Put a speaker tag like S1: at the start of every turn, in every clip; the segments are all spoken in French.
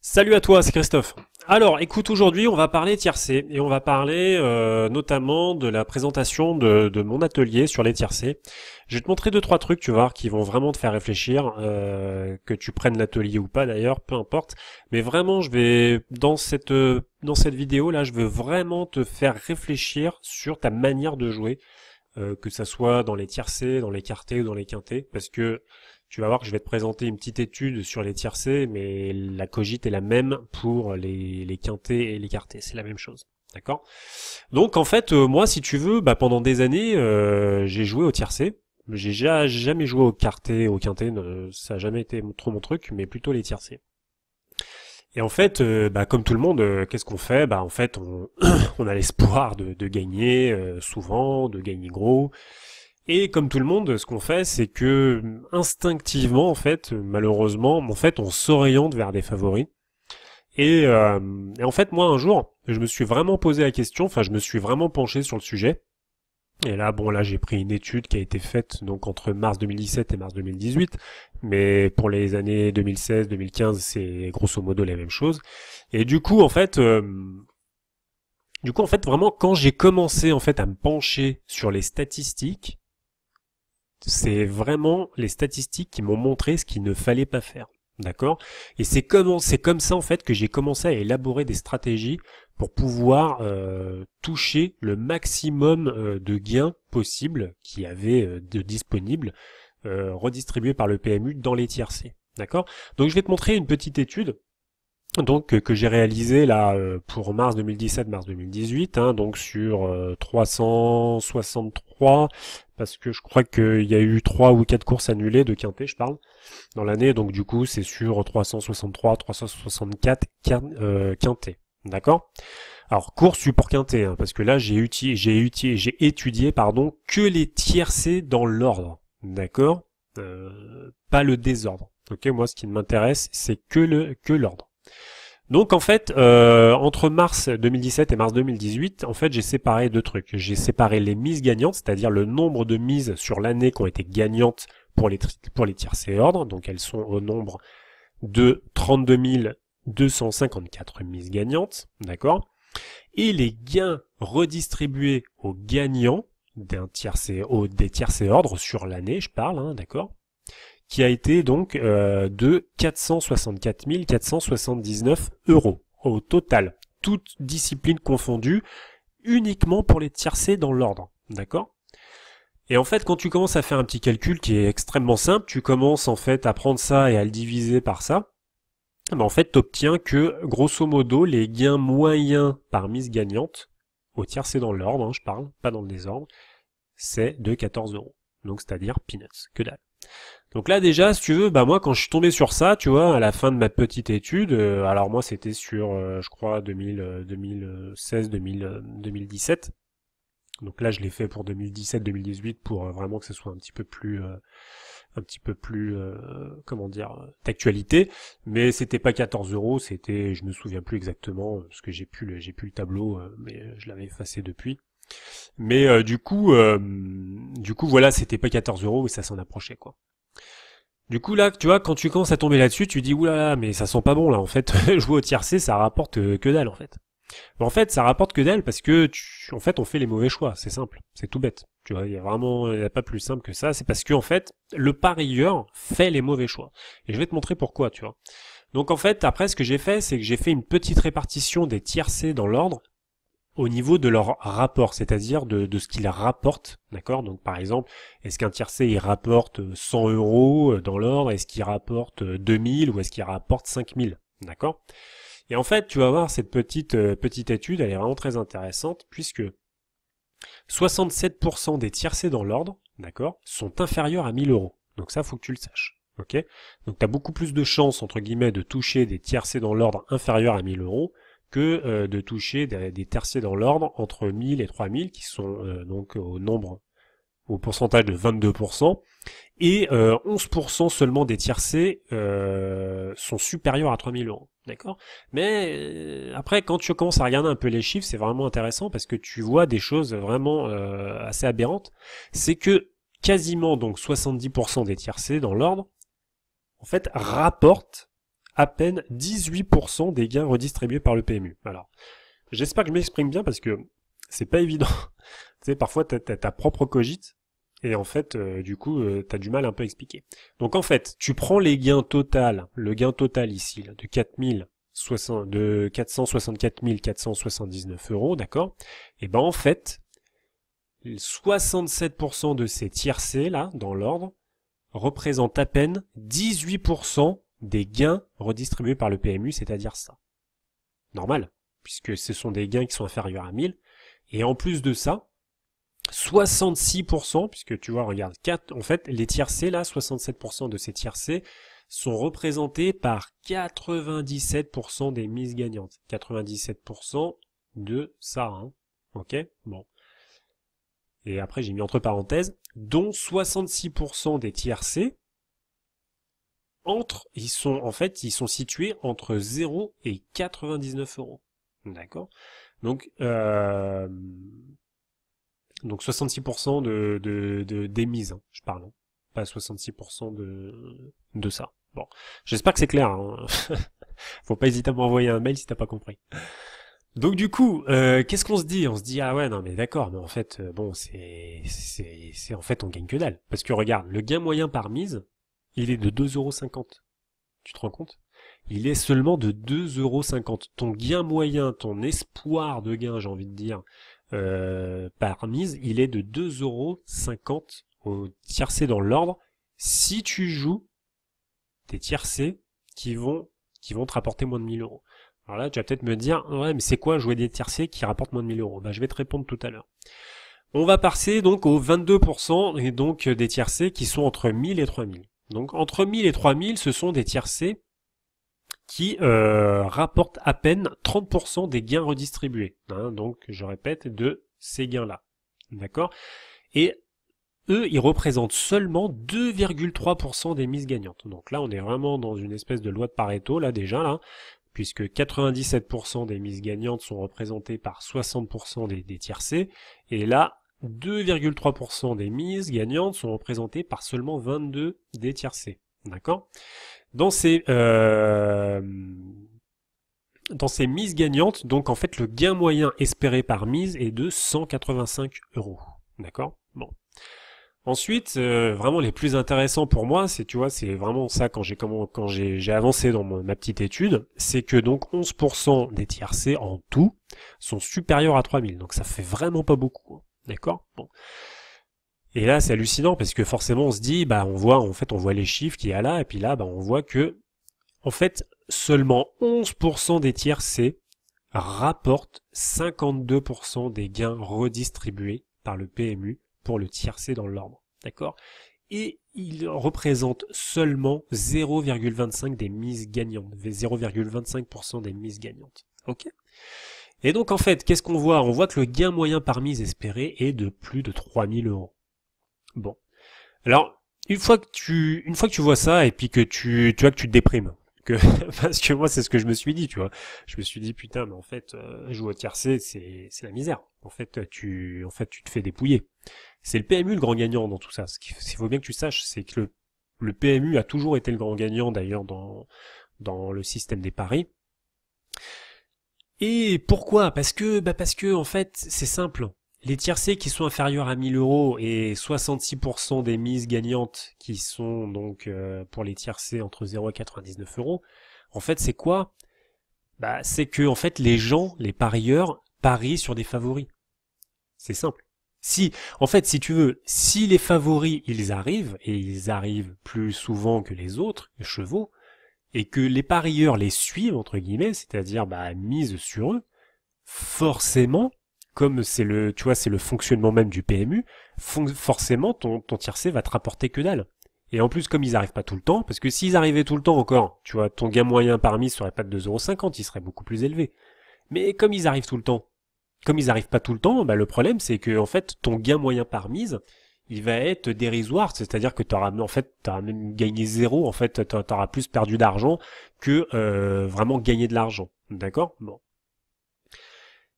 S1: Salut à toi, c'est Christophe. Alors, écoute, aujourd'hui, on va parler tiercé et on va parler euh, notamment de la présentation de, mon atelier sur les tiercés. Je vais te montrer deux trois trucs, tu vois, qui vont vraiment te faire réfléchir, euh, que tu prennes l'atelier ou pas d'ailleurs, peu importe. Mais vraiment, je vais dans cette euh, dans cette vidéo là, je veux vraiment te faire réfléchir sur ta manière de jouer, que ça soit dans les tiercés, dans les quartés ou dans les quintés, parce que tu vas voir que je vais te présenter une petite étude sur les tiercés, mais la cogite est la même pour les, les quintés et les quartés, c'est la même chose. D'accord Donc en fait, euh, moi si tu veux, bah, pendant des années, euh, j'ai joué au tiercé. J'ai jamais joué au quarté, au quinté, ça n'a jamais été trop mon truc, mais plutôt les tiercés. Et en fait, euh, bah, comme tout le monde, qu'est-ce qu'on fait Bah en fait, on, a l'espoir de, de, gagner souvent, de gagner gros. Et comme tout le monde, ce qu'on fait, c'est que instinctivement, en fait, malheureusement, en fait, on s'oriente vers des favoris. Euh, et, en fait, moi, un jour, je me suis vraiment posé la question. Enfin, je me suis vraiment penché sur le sujet. Et là, bon, là, j'ai pris une étude qui a été faite donc entre mars 2017 et mars 2018, mais pour les années 2016-2015, c'est grosso modo la même chose. Et du coup, en fait, euh, du coup, en fait, vraiment, quand j'ai commencé en fait à me pencher sur les statistiques, c'est vraiment les statistiques qui m'ont montré ce qu'il ne fallait pas faire. D'accord Et c'est comme, comme ça en fait que j'ai commencé à élaborer des stratégies pour pouvoir euh, toucher le maximum euh, de gains possibles qui y avait euh, de disponibles redistribués par le PMU dans les tiercés. D'accord Donc je vais te montrer une petite étude donc que j'ai réalisée là pour mars 2017 mars 2018 hein, donc sur 363 parce que je crois qu'il y a eu trois ou quatre courses annulées de Quintet, je parle, dans l'année. Donc du coup, c'est sur 363, 364 euh, Quintet. D'accord Alors, course pour Quintet, hein, parce que là, j'ai étudié pardon, que les tiercés dans l'ordre. D'accord euh, Pas le désordre. Ok, moi, ce qui ne m'intéresse, c'est que l'ordre. Que donc en fait, euh, entre mars 2017 et mars 2018, en fait, j'ai séparé deux trucs. J'ai séparé les mises gagnantes, c'est-à-dire le nombre de mises sur l'année qui ont été gagnantes pour les, pour les ordres. Donc elles sont au nombre de 32 254 mises gagnantes, d'accord Et les gains redistribués aux gagnants d'un tiercé, au, des ordres sur l'année, je parle, hein, d'accord qui a été donc euh, de 464 479 euros au total, toutes disciplines confondues, uniquement pour les tiercés dans l'ordre, d'accord et en fait, quand tu commences à faire un petit calcul qui est extrêmement simple, tu commences en fait à prendre ça et à le diviser par ça, ben en fait, t'obtiens que, grosso modo, les gains moyens par mise gagnante, au tiercé dans l'ordre, hein, je parle, pas dans le désordre, c'est de 14 euros. Donc, c'est-à-dire peanuts, que dalle. Donc là déjà, si tu veux, bah moi quand je suis tombé sur ça, tu vois, à la fin de ma petite étude, euh, alors moi c'était sur, euh, je crois, 2000, 2016, 2000, 2017. Donc là je l'ai fait pour 2017-2018 pour euh, vraiment que ce soit un petit peu plus, un petit peu plus, comment dire, d'actualité. Mais c'était pas 14 euros, c'était, je me souviens plus exactement parce que j'ai plus le, j'ai plus le tableau, mais je l'avais effacé depuis. Mais du coup, du coup voilà, c'était pas 14 euros, et ça s'en approchait quoi. Du coup là, tu vois, quand tu commences à tomber là-dessus, tu dis là, mais ça sent pas bon là. En fait, jouer au tiercé, ça rapporte que dalle en fait. Mais en fait, ça rapporte que dalle parce que, tu... en fait, on fait les mauvais choix. C'est simple, c'est tout bête. Tu vois, il y a vraiment, a pas plus simple que ça. C'est parce que en fait, le parieur fait les mauvais choix. Et je vais te montrer pourquoi, tu vois. Donc en fait, après, ce que j'ai fait, c'est que j'ai fait une petite répartition des tiercés dans l'ordre au niveau de leur rapport, c'est-à-dire de, ce qu'ils rapportent, d'accord Donc par exemple, est-ce qu'un tiercé il rapporte 100 euh, euros euh, dans l'ordre, est-ce qu'il rapporte 2000 euh, ou est-ce qu'il rapporte 5000, d'accord Et en fait, tu vas voir cette petite petite étude, elle est vraiment très intéressante puisque 67% des tiercés dans l'ordre, d'accord, sont inférieurs à 1000 euros. Donc ça, faut que tu le saches. Ok Donc tu as beaucoup plus de chances, entre guillemets, de toucher des tiercés dans l'ordre inférieur à 1000 euros que euh, de toucher des, des dans l'ordre entre 1000 et 3000 qui sont euh, donc au nombre au pourcentage de 22% et 11% euh, seulement des tiercés sont supérieurs à 3000 euros. D'accord Mais après, quand tu commences à regarder un peu les chiffres, c'est vraiment intéressant parce que tu vois des choses vraiment assez aberrantes. C'est que quasiment donc 70% des tiercés dans l'ordre, en fait, rapportent à peine 18% des gains redistribués par le PMU. Alors, j'espère que je m'exprime bien parce que c'est pas évident. tu sais, parfois, t'as as ta propre cogite et en fait, euh, du coup, tu euh, t'as du mal un peu à expliquer. Donc en fait, tu prends les gains total, le gain total ici, de 464 479 euros, d'accord Et eh ben en fait, 67% de ces tiercés là, dans l'ordre, représentent à peine 18% des gains redistribués par le PMU, c'est-à-dire ça. Normal, puisque ce sont des gains qui sont inférieurs à 1000. Et en plus de ça, 66%, puisque tu vois, regarde, en fait, les tiercés, là, 67% de ces tiercés sont représentés par 97% des mises gagnantes. 97% de ça, hein. Ok Bon. Et après, j'ai mis entre parenthèses, dont 66% des tiercés, entre, ils sont, en fait, ils sont situés entre 0 et 99 euros. D'accord Donc, euh, donc 66% de, de, de, des mises, hein, je parle. Hein. Pas 66% de, de ça. Bon, j'espère que c'est clair. Hein. Faut pas hésiter à m'envoyer un mail si t'as pas compris. Donc du coup, euh, qu'est-ce qu'on se dit On se dit ah ouais non mais d'accord, mais en fait euh, bon c'est c'est en fait on gagne que dalle parce que regarde le gain moyen par mise il est de 2,50€. Tu te rends compte Il est seulement de 2,50€. Ton gain moyen, ton espoir de gain, j'ai envie de dire, euh, par mise, il est de 2,50€ au tiercé dans l'ordre. Si tu joues des tiercés qui vont, qui vont te rapporter moins de 1000 euros. Alors là, tu vas peut-être me dire, ouais, mais c'est quoi jouer des tiercés qui rapportent moins de 1000 euros bah, Je vais te répondre tout à l'heure. On va passer donc aux 22% et donc euh, des tiercés qui sont entre 1000 et 3000. Donc entre 1000 et 3000, ce sont des tiercés qui euh, rapportent à peine 30% des gains redistribués. Hein. donc je répète, de ces gains-là. D'accord Et eux, ils représentent seulement 2,3% des mises gagnantes. Donc là, on est vraiment dans une espèce de loi de Pareto, là déjà, là, puisque 97% des mises gagnantes sont représentées par 60% des, des tiercés, et là, 2,3% des mises gagnantes sont représentées par seulement 22 des tiercés. D'accord Dans ces euh, dans ces mises gagnantes, donc en fait le gain moyen espéré par mise est de 185 euros. D'accord Bon. Ensuite, euh, vraiment les plus intéressants pour moi, c'est tu vois, c'est vraiment ça quand j'ai quand j'ai avancé dans ma petite étude, c'est que donc 11% des tiercés en tout sont supérieurs à 3000. Donc ça fait vraiment pas beaucoup. Hein. D'accord Bon. Et là, c'est hallucinant parce que forcément, on se dit, bah, on voit, en fait, on voit les chiffres qu'il y a là, et puis là, bah, on voit que, en fait, seulement 11% des C rapportent 52% des gains redistribués par le PMU pour le C dans l'ordre. D'accord Et il représente seulement 0,25 des mises gagnantes, 0,25% des mises gagnantes. Ok et donc en fait, qu'est-ce qu'on voit On voit que le gain moyen par mise espéré est de plus de 3000 euros. Bon. Alors, une fois que tu, une fois que tu vois ça et puis que tu, tu vois que tu te déprimes, que, parce que moi c'est ce que je me suis dit, tu vois. Je me suis dit putain, mais en fait, euh, jouer au tiercé, c'est, c'est la misère. En fait, tu, en fait, tu te fais dépouiller. C'est le PMU le grand gagnant dans tout ça. Ce qu'il faut bien que tu saches, c'est que le, le PMU a toujours été le grand gagnant d'ailleurs dans, dans le système des paris. Et pourquoi Parce que, bah parce que en fait, c'est simple. Les tiercés qui sont inférieurs à 1000 euros et 66% des mises gagnantes qui sont donc euh, pour les tiercés entre 0 et 99 euros, en fait, c'est quoi Bah, c'est que en fait, les gens, les parieurs, parient sur des favoris. C'est simple. Si, en fait, si tu veux, si les favoris ils arrivent et ils arrivent plus souvent que les autres les chevaux, et que les parieurs les suivent, entre guillemets, c'est-à-dire bah, sur eux, forcément, comme c'est le, tu vois, c'est le fonctionnement même du PMU, forcément ton, ton tiercé va te rapporter que dalle. Et en plus, comme ils arrivent pas tout le temps, parce que s'ils arrivaient tout le temps encore, tu vois, ton gain moyen par mise serait pas de 2,50€, il serait beaucoup plus élevé. Mais comme ils arrivent tout le temps, comme ils arrivent pas tout le temps, bah, le problème c'est que en fait ton gain moyen par mise, il va être dérisoire, c'est-à-dire que tu auras en fait t'auras même gagné zéro, en fait tu auras plus perdu d'argent que euh, vraiment gagné de l'argent, d'accord Bon,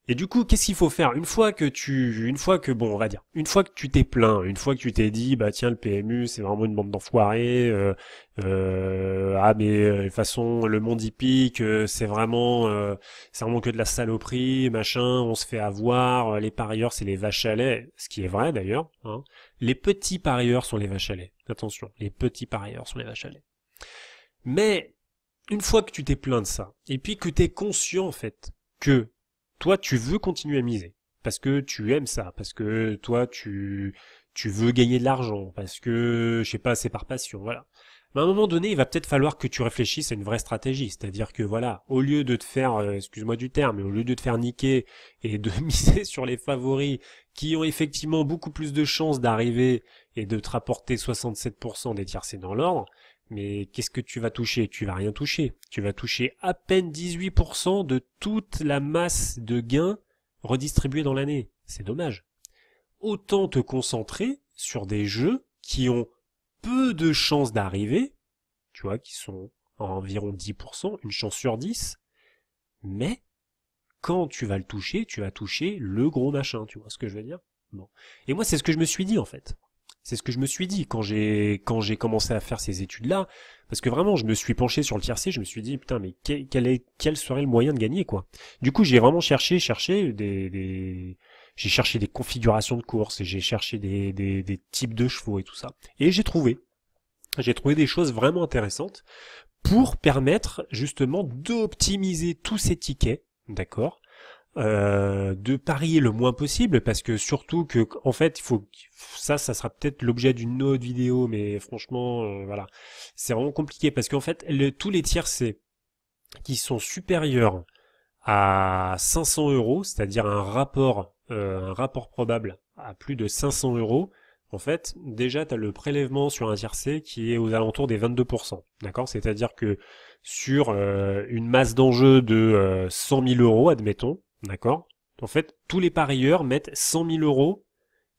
S1: et du coup, qu'est-ce qu'il faut faire une fois que tu, une fois que bon, on va dire, une fois que tu t'es plaint, une fois que tu t'es dit, bah tiens, le PMU, c'est vraiment une bande d'enfoirés. Euh, euh, ah mais euh, de toute façon, le monde hippique, euh, c'est vraiment, euh, c'est vraiment que de la saloperie, machin. On se fait avoir. Les parieurs, c'est les vaches à lait, ce qui est vrai d'ailleurs. Hein. Les petits parieurs sont les vaches à lait. Attention, les petits parieurs sont les vaches à lait. Mais une fois que tu t'es plaint de ça, et puis que tu es conscient en fait que toi, tu veux continuer à miser parce que tu aimes ça, parce que toi, tu tu veux gagner de l'argent, parce que je sais pas, c'est par passion, voilà. Mais à un moment donné, il va peut-être falloir que tu réfléchisses à une vraie stratégie, c'est-à-dire que voilà, au lieu de te faire, euh, excuse-moi du terme, mais au lieu de te faire niquer et de miser sur les favoris qui ont effectivement beaucoup plus de chances d'arriver et de te rapporter 67% des tiercés dans l'ordre, mais qu'est-ce que tu vas toucher Tu vas rien toucher. Tu vas toucher à peine 18% de toute la masse de gains redistribuée dans l'année. C'est dommage. Autant te concentrer sur des jeux qui ont peu de chances d'arriver, tu vois, qui sont à environ 10%, une chance sur 10, mais quand tu vas le toucher, tu vas toucher le gros machin, tu vois ce que je veux dire Bon. Et moi, c'est ce que je me suis dit, en fait. C'est ce que je me suis dit quand j'ai quand j'ai commencé à faire ces études-là, parce que vraiment, je me suis penché sur le tiercé, je me suis dit putain, mais quel, est, quel serait le moyen de gagner quoi Du coup, j'ai vraiment cherché, cherché des, des... j'ai cherché des configurations de courses, et j'ai cherché des, des, des types de chevaux et tout ça, et j'ai trouvé, j'ai trouvé des choses vraiment intéressantes pour permettre justement d'optimiser tous ces tickets, d'accord, euh, de parier le moins possible parce que surtout que en fait il faut ça ça sera peut-être l'objet d'une autre vidéo mais franchement euh, voilà c'est vraiment compliqué parce qu'en fait le, tous les tiercés qui sont supérieurs à 500 euros c'est-à-dire un rapport euh, un rapport probable à plus de 500 euros en fait, déjà, tu as le prélèvement sur un tiercé qui est aux alentours des 22%. D'accord C'est-à-dire que sur une masse d'enjeux de 100 000 euros, admettons, D'accord En fait, tous les parieurs mettent 100 000 euros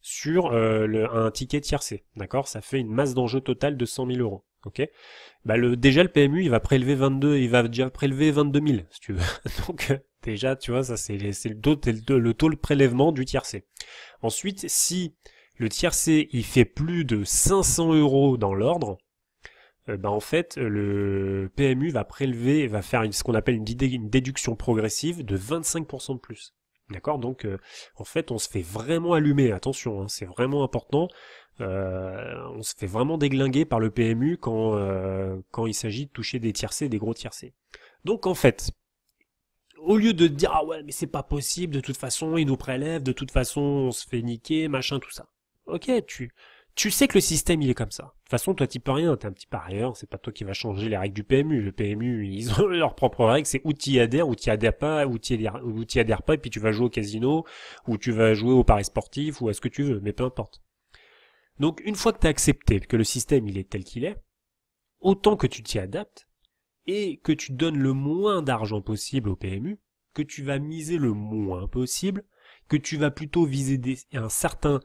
S1: sur euh, un ticket tiercé. D'accord Ça fait une masse d'enjeux totale de 100 000 euros. Ok bah le, Déjà, le PMU, il va prélever 22, il va déjà prélever 22 000, si tu veux. Donc, euh, déjà, tu vois, ça, c'est le taux, le taux de prélèvement du tiercé. Ensuite, si le tiercé, il fait plus de 500 euros dans l'ordre, ben en fait, euh, le PMU va prélever, va faire ce qu'on appelle une, déduction progressive de 25% de plus. D'accord Donc, euh, en fait, on se fait vraiment allumer. Attention, hein, c'est vraiment important. Euh, on se fait vraiment déglinguer par le PMU quand, euh, quand il s'agit de toucher des tiercés, des gros tiercés. Donc, en fait, au lieu de dire ah ouais, mais c'est pas possible, de toute façon, ils nous prélèvent, de toute façon, on se fait niquer, machin, tout ça. Ok, tu, tu sais que le système il est comme ça. De toute façon, toi t'y peux rien, t'es un petit parieur, c'est pas toi qui va changer les règles du PMU. Le PMU, ils ont leurs propres règles, c'est tu y adhères, ou t'y adhères pas, où tu adhères, adhères pas, et puis tu vas jouer au casino, ou tu vas jouer au paris sportif, ou à ce que tu veux, mais peu importe. Donc une fois que tu as accepté que le système il est tel qu'il est, autant que tu t'y adaptes, et que tu donnes le moins d'argent possible au PMU, que tu vas miser le moins possible, que tu vas plutôt viser un certain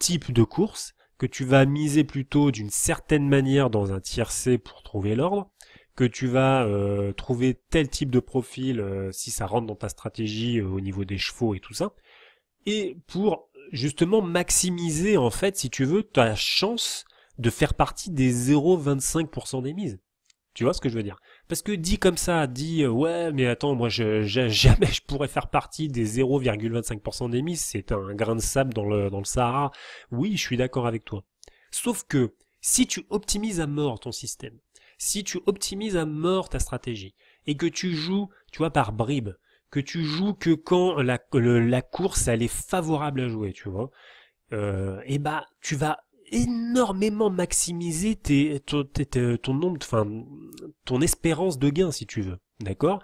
S1: type de course, que tu vas miser plutôt d'une certaine manière dans un tiercé pour trouver l'ordre, que tu vas euh, trouver tel type de profil euh, si ça rentre dans ta stratégie euh, au niveau des chevaux et tout ça, et pour justement maximiser en fait, si tu veux, ta chance de faire partie des 0,25% des mises. Tu vois ce que je veux dire parce que dit comme ça, dit euh, ouais, mais attends, moi je, jamais je pourrais faire partie des 0,25% d'émis, c'est un grain de sable dans le, dans le Sahara. Oui, je suis d'accord avec toi. Sauf que si tu optimises à mort ton système, si tu optimises à mort ta stratégie, et que tu joues, tu vois, par bribes, que tu joues que quand la, la course, elle est favorable à jouer, tu vois, euh, et eh bah ben, tu vas énormément maximiser ton, tes, ton nombre, enfin ton espérance de gain si tu veux, d'accord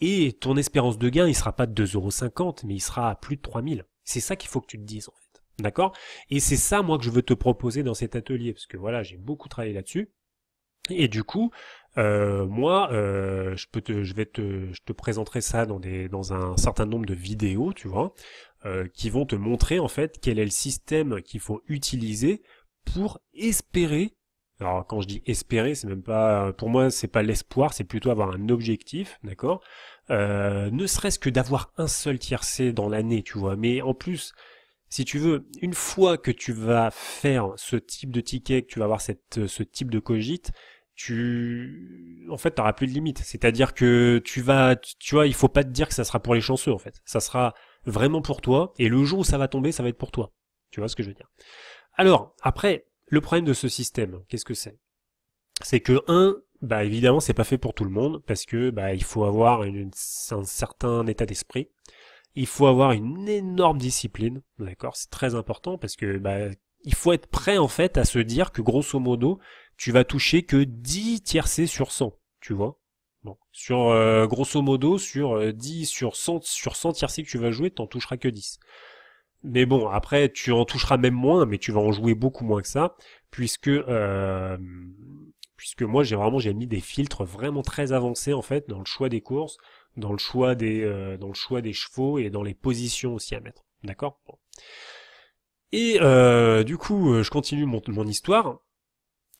S1: Et ton espérance de gain, il sera pas de 2,50€, mais il sera à plus de 3000. C'est ça qu'il faut que tu te dises en fait, d'accord Et c'est ça moi que je veux te proposer dans cet atelier, parce que voilà, j'ai beaucoup travaillé là-dessus. Et du coup, euh, moi, euh, je peux te, je vais te, je te présenterai ça dans des, dans un certain nombre de vidéos, tu vois, euh, qui vont te montrer en fait quel est le système qu'il faut utiliser pour espérer alors quand je dis espérer, c'est même pas euh, pour moi c'est pas l'espoir, c'est plutôt avoir un objectif, d'accord euh, Ne serait-ce que d'avoir un seul tiercé dans l'année, tu vois. Mais en plus, si tu veux, une fois que tu vas faire ce type de ticket, que tu vas avoir cette, euh, ce type de cogite, tu en fait t'auras plus de limite. C'est-à-dire que tu vas tu vois, il faut pas te dire que ça sera pour les chanceux en fait. Ça sera vraiment pour toi et le jour où ça va tomber, ça va être pour toi. Tu vois ce que je veux dire. Alors, après, le problème de ce système, qu'est-ce que c'est C'est que un, bah évidemment, c'est pas fait pour tout le monde parce que bah il faut avoir une, un certain état d'esprit, il faut avoir une énorme discipline, d'accord C'est très important parce que bah il faut être prêt en fait à se dire que grosso modo, tu vas toucher que 10 tiercés sur 100, tu vois Bon, sur euh, grosso modo sur 10 euh, sur 100 sur 100 tiercés que tu vas jouer, t'en toucheras que 10. Mais bon, après, tu en toucheras même moins, mais tu vas en jouer beaucoup moins que ça, puisque euh, puisque moi j'ai vraiment j'ai mis des filtres vraiment très avancés en fait dans le choix des courses, dans le choix des euh, dans le choix des chevaux et dans les positions aussi à mettre. D'accord. Et euh, du coup, je continue mon, mon histoire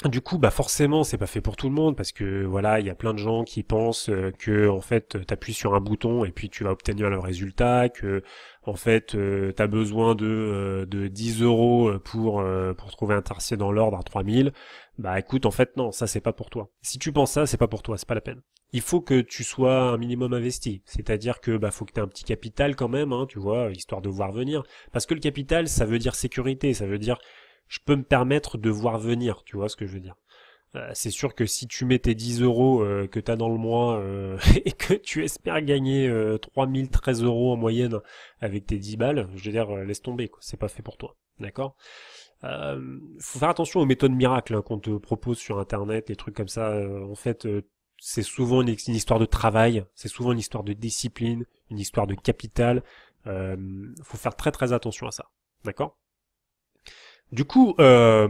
S1: du coup, bah forcément, c'est pas fait pour tout le monde parce que voilà, il y a plein de gens qui pensent euh, que en fait, euh, t'appuies sur un bouton et puis tu vas obtenir le résultat, que en fait, euh, tu as besoin de, de 10 euros pour, pour trouver un tarsier dans l'ordre à 3000. Bah écoute, en fait, non, ça c'est pas pour toi. Si tu penses ça, c'est pas pour toi, c'est pas la peine. Il faut que tu sois un minimum investi. C'est-à-dire que bah faut que tu aies un petit capital quand même, hein, tu vois, histoire de voir venir. Parce que le capital, ça veut dire sécurité, ça veut dire je peux me permettre de voir venir, tu vois ce que je veux dire. Euh, c'est sûr que si tu mets tes 10 euros euh, que tu as dans le mois euh, et que tu espères gagner 3013 euros en moyenne avec tes 10 balles, je veux dire, laisse tomber, quoi. c'est pas fait pour toi. D'accord Faut faire attention aux méthodes miracles hein, qu'on te propose sur Internet, les trucs comme ça. en fait, c'est souvent une, une histoire de travail, c'est souvent une histoire de discipline, une histoire de capital. faut faire très très attention à ça. D'accord du coup, euh,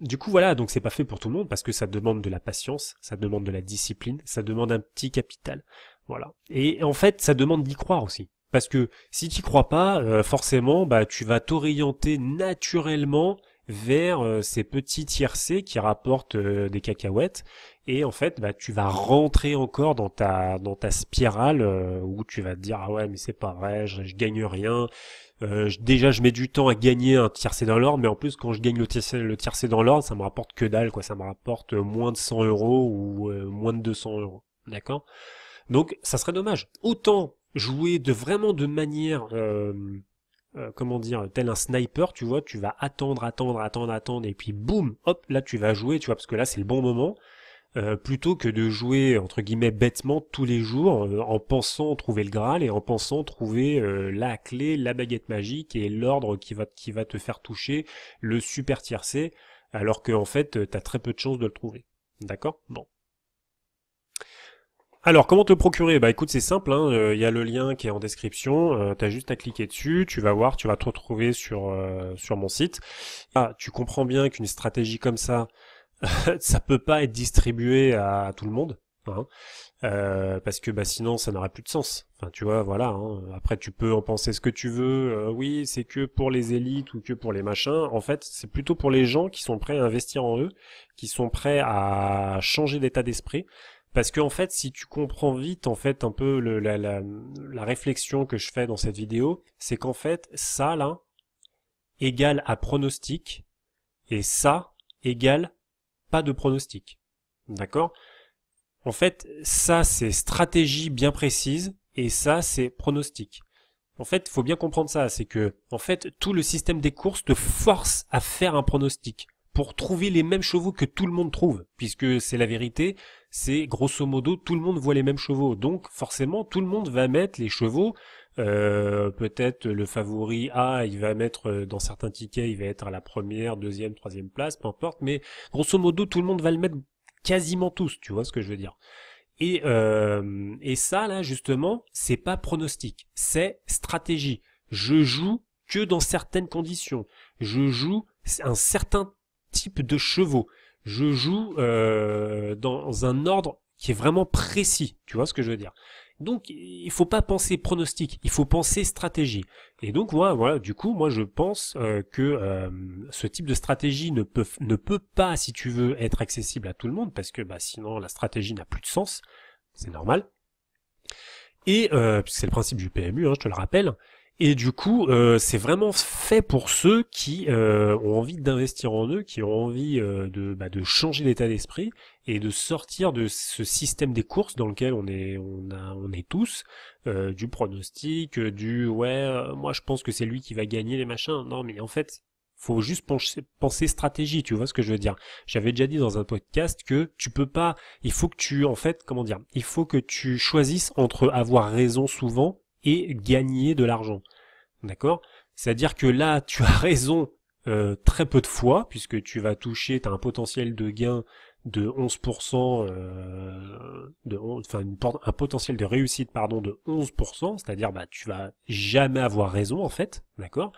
S1: du coup voilà, donc c'est pas fait pour tout le monde parce que ça demande de la patience, ça demande de la discipline, ça demande un petit capital, voilà. Et en fait, ça demande d'y croire aussi, parce que si tu crois pas, euh, forcément, bah tu vas t'orienter naturellement vers euh, ces petits tiercés qui rapportent euh, des cacahuètes et en fait bah, tu vas rentrer encore dans ta dans ta spirale euh, où tu vas te dire ah ouais mais c'est pas vrai je, gagne rien déjà je mets du temps à gagner un tiercé dans l'ordre mais en plus quand je gagne le tiercé, le dans l'ordre ça me rapporte que dalle quoi ça me rapporte moins de 100 euros ou moins de 200 euros d'accord donc ça serait dommage autant jouer de vraiment de manière euh, comment dire, tel un sniper, tu vois, tu vas attendre, attendre, attendre, attendre, et puis boum, hop, là tu vas jouer, tu vois, parce que là c'est le bon moment. Euh, plutôt que de jouer entre guillemets bêtement tous les jours euh, en pensant trouver le Graal et en pensant trouver la clé, la baguette magique et l'ordre qui va, qui va te faire toucher le super tiercé alors qu'en en fait t'as très peu de chances de le trouver. D'accord Bon. Alors, comment te procurer Bah écoute, c'est simple, hein. euh, il y a le lien qui est en description, euh, Tu as juste à cliquer dessus, tu vas voir, tu vas te retrouver sur, euh, sur mon site. Ah, tu comprends bien qu'une stratégie comme ça, ça peut pas être distribué à tout le monde. Hein, parce que bah sinon ça n'aurait plus de sens. Enfin tu vois voilà. Hein. après tu peux en penser ce que tu veux. oui c'est que pour les élites ou que pour les machins. En fait c'est plutôt pour les gens qui sont prêts à investir en eux, qui sont prêts à changer d'état d'esprit, parce que fait, si tu comprends vite en fait un peu la, réflexion que je fais dans cette vidéo, c'est qu'en fait ça là égale à pronostic et ça égale pas de pronostic. D'accord En fait, ça c'est stratégie bien précise et ça c'est pronostic. En fait, il faut bien comprendre ça, c'est que en fait tout le système des courses te force à faire un pronostic pour trouver les mêmes chevaux que tout le monde trouve, puisque c'est la vérité, c'est grosso modo tout le monde voit les mêmes chevaux, donc forcément tout le monde va mettre les chevaux, euh, peut-être le favori A, il va mettre euh, dans certains tickets, il va être à la première, deuxième, troisième place, peu importe, mais grosso modo tout le monde va le mettre quasiment tous, tu vois ce que je veux dire. Et, euh, et ça là justement, c'est pas pronostic, c'est stratégie. Je joue que dans certaines conditions. Je joue un certain Type de chevaux. Je joue euh, dans un ordre qui est vraiment précis. Tu vois ce que je veux dire donc, il faut pas penser pronostic, il faut penser stratégie. Et donc, moi, voilà, du coup, moi, je pense euh, que euh, ce type de stratégie ne peut, ne peut pas, si tu veux, être accessible à tout le monde, parce que bah, sinon, la stratégie n'a plus de sens. C'est normal. Et c'est le principe du PMU, hein, je te le rappelle. Et du coup, euh, c'est vraiment fait pour ceux qui euh, ont envie d'investir en eux, qui ont envie euh, bah, de, changer d'état d'esprit et de sortir de ce système des courses dans lequel on est, on a, on est tous, du pronostic, du ouais, moi je pense que c'est lui qui va gagner les machins. Non, mais en fait, faut juste penser stratégie, tu vois ce que je veux dire. J'avais déjà dit dans un podcast que tu peux pas, il faut que tu, en fait, comment dire, il faut que tu choisisses entre avoir raison souvent et gagner de l'argent. D'accord C'est-à-dire que là, tu as raison euh, très peu de fois, puisque tu vas toucher, tu as un potentiel de gain de 11%, euh, de enfin un potentiel de réussite pardon de 11%, c'est-à-dire bah tu vas jamais avoir raison en fait, d'accord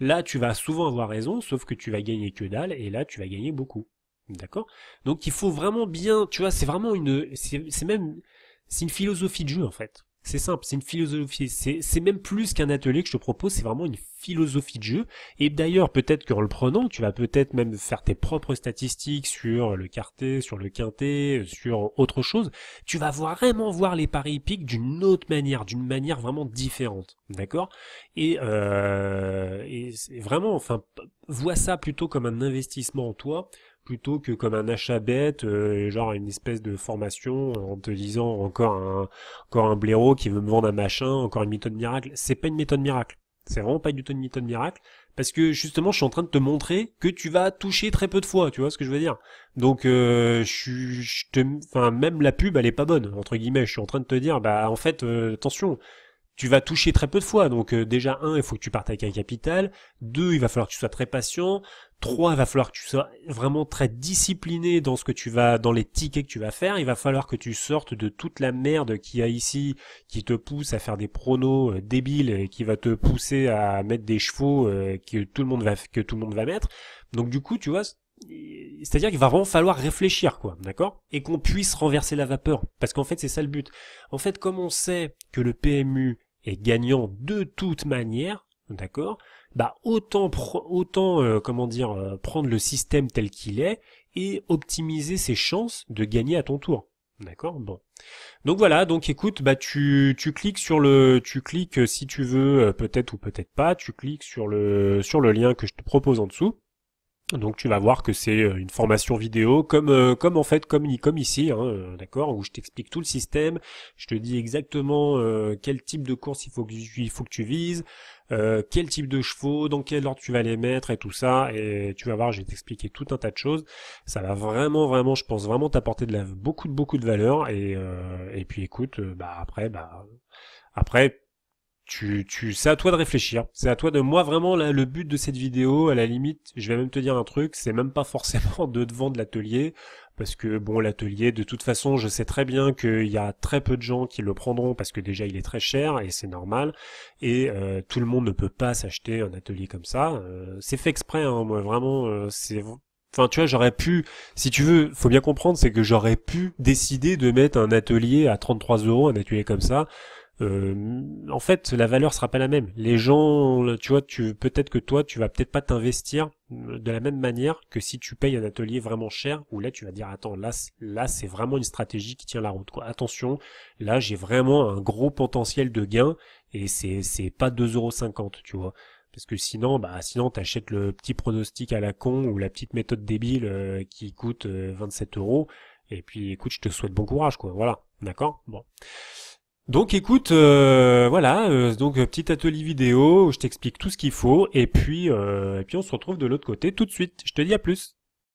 S1: Là tu vas souvent avoir raison, sauf que tu vas gagner que dalle, et là tu vas gagner beaucoup, d'accord Donc il faut vraiment bien, tu vois, c'est vraiment une, c'est même, c'est une philosophie de jeu en fait. C'est simple, c'est une philosophie. C'est même plus qu'un atelier que je te propose, c'est vraiment une philosophie de jeu. Et d'ailleurs, peut-être qu'en le prenant, tu vas peut-être même faire tes propres statistiques sur le quartet, sur le quintet, sur autre chose. Tu vas vraiment voir les paris hippiques d'une autre manière, d'une manière vraiment différente. D'accord et, euh, et vraiment, enfin, vois ça plutôt comme un investissement en toi plutôt que comme un achat bête, euh, genre une espèce de formation en te disant encore un, encore un blaireau qui veut me vendre un machin, encore une méthode miracle. C'est pas une méthode miracle. C'est vraiment pas du tout une méthode miracle. Parce que justement, je suis en train de te montrer que tu vas toucher très peu de fois, tu vois ce que je veux dire. Donc, euh, je, te, enfin, même la pub, elle est pas bonne entre guillemets. Je suis en train de te dire, bah en fait, euh, attention, tu vas toucher très peu de fois. Donc euh, déjà, un, il faut que tu partes avec un capital. Deux, il va falloir que tu sois très patient. Trois, il va falloir que tu sois vraiment très discipliné dans ce que tu vas, dans les tickets que tu vas faire. Il va falloir que tu sortes de toute la merde qu'il y a ici, qui te pousse à faire des pronos euh, débiles, et qui va te pousser à mettre des chevaux euh, que tout le monde va, que tout le monde va mettre. Donc du coup, tu vois, c'est-à-dire qu'il va vraiment falloir réfléchir, quoi, d'accord Et qu'on puisse renverser la vapeur, parce qu'en fait, c'est ça le but. En fait, comme on sait que le PMU et gagnant de toute manière, d'accord Bah autant autant euh, comment dire euh, prendre le système tel qu'il est et optimiser ses chances de gagner à ton tour. D'accord Bon. Donc voilà, donc écoute, bah tu, tu cliques sur le tu cliques euh, si tu veux peut-être ou peut-être pas, tu cliques sur le sur le lien que je te propose en dessous. Donc tu vas voir que c'est euh, une formation vidéo comme euh, comme en fait comme ici hein, euh, d'accord où je t'explique tout le système, je te dis exactement quel type de course il faut que il faut que tu vises, quel type de chevaux, dans quel ordre tu vas les mettre et tout ça et tu vas voir, je vais t'expliquer tout un tas de choses. Ça va vraiment vraiment je pense vraiment t'apporter de la beaucoup de beaucoup de valeur et et puis écoute bah après bah après tu, tu, c'est à toi de réfléchir. C'est à toi de moi vraiment là, le but de cette vidéo. À la limite, je vais même te dire un truc, c'est même pas forcément de te vendre l'atelier, parce que bon, l'atelier, de toute façon, je sais très bien qu'il y a très peu de gens qui le prendront parce que déjà il est très cher et c'est normal. Et euh, tout le monde ne peut pas s'acheter un atelier comme ça. Euh, c'est fait exprès, hein, moi vraiment, euh, c'est Enfin, tu vois, j'aurais pu, si tu veux, faut bien comprendre, c'est que j'aurais pu décider de mettre un atelier à 33 euros, un atelier comme ça, euh, en fait, la valeur sera pas la même. Les gens, tu vois, tu peut-être que toi, tu vas peut-être pas t'investir de la même manière que si tu payes un atelier vraiment cher, où là, tu vas dire attends, là, là, c'est vraiment une stratégie qui tient la route. Quoi. Attention, là, j'ai vraiment un gros potentiel de gain et c'est c'est pas 2,50€, tu vois parce que sinon bah sinon t'achètes le petit pronostic à la con ou la petite méthode débile euh, qui coûte 27 euh, euros et puis écoute je te souhaite bon courage quoi voilà d'accord bon donc écoute, euh, voilà, euh, donc euh, petit atelier vidéo, où je t'explique tout ce qu'il faut, et puis, et puis on se retrouve de l'autre côté tout de suite. Je te dis à plus.